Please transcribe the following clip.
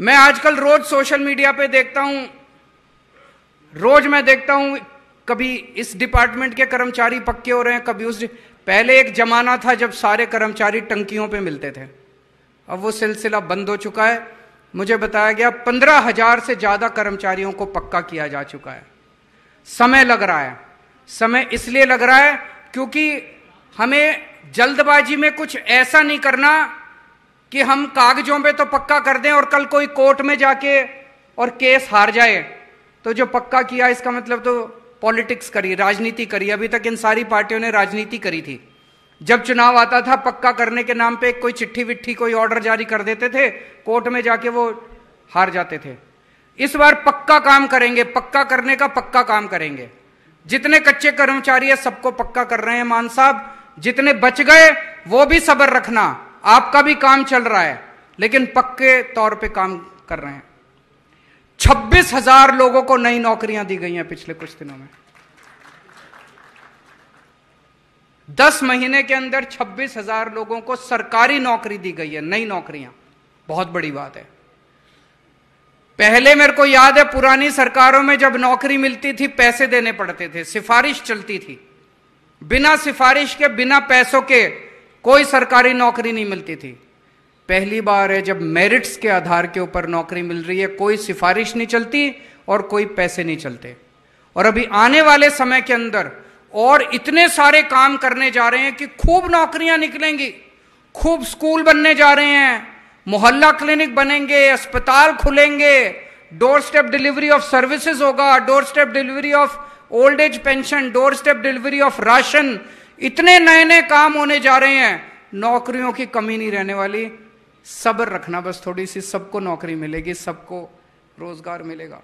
मैं आजकल रोज social media पे देखता हूं रोज मैं देखता हूं कभी इस डिपार्टमेंट के कर्मचारी पक्के हो रहे हैं कभी उस पहले एक जमाना था जब सारे कर्मचारी टंकियों पे मिलते थे अब वो सिलसिला बंद हो चुका है मुझे बताया गया पंद्रह हजार से ज्यादा कर्मचारियों को पक्का किया जा चुका है समय लग रहा है समय इसलिए लग रहा है क्योंकि हमें जल्दबाजी में कुछ ऐसा नहीं करना कि हम कागजों पे तो पक्का कर दें और कल कोई कोर्ट में जाके और केस हार जाए तो जो पक्का किया इसका मतलब तो पॉलिटिक्स करी राजनीति करी अभी तक इन सारी पार्टियों ने राजनीति करी थी जब चुनाव आता था पक्का करने के नाम पे कोई चिट्ठी विट्ठी कोई ऑर्डर जारी कर देते थे कोर्ट में जाके वो हार जाते थे इस बार पक्का काम करेंगे पक्का करने का पक्का काम करेंगे जितने कच्चे कर्मचारी है सबको पक्का कर रहे हैं मान साहब जितने बच गए वो भी सबर रखना आपका भी काम चल रहा है लेकिन पक्के तौर पे काम कर रहे हैं छब्बीस हजार लोगों को नई नौकरियां दी गई हैं पिछले कुछ दिनों में दस महीने के अंदर छब्बीस हजार लोगों को सरकारी नौकरी दी गई है नई नौकरियां बहुत बड़ी बात है पहले मेरे को याद है पुरानी सरकारों में जब नौकरी मिलती थी पैसे देने पड़ते थे सिफारिश चलती थी बिना सिफारिश के बिना पैसों के कोई सरकारी नौकरी नहीं मिलती थी पहली बार है जब मेरिट्स के आधार के ऊपर नौकरी मिल रही है कोई सिफारिश नहीं चलती और कोई पैसे नहीं चलते और अभी आने वाले समय के अंदर और इतने सारे काम करने जा रहे हैं कि खूब नौकरियां निकलेंगी खूब स्कूल बनने जा रहे हैं मोहल्ला क्लिनिक बनेंगे अस्पताल खुलेंगे doorstep delivery of services होगा doorstep delivery of old age pension doorstep delivery of ration इतने नए नए काम होने जा रहे हैं नौकरियों की कमी नहीं रहने वाली सब्र रखना बस थोड़ी सी सबको नौकरी मिलेगी सबको रोजगार मिलेगा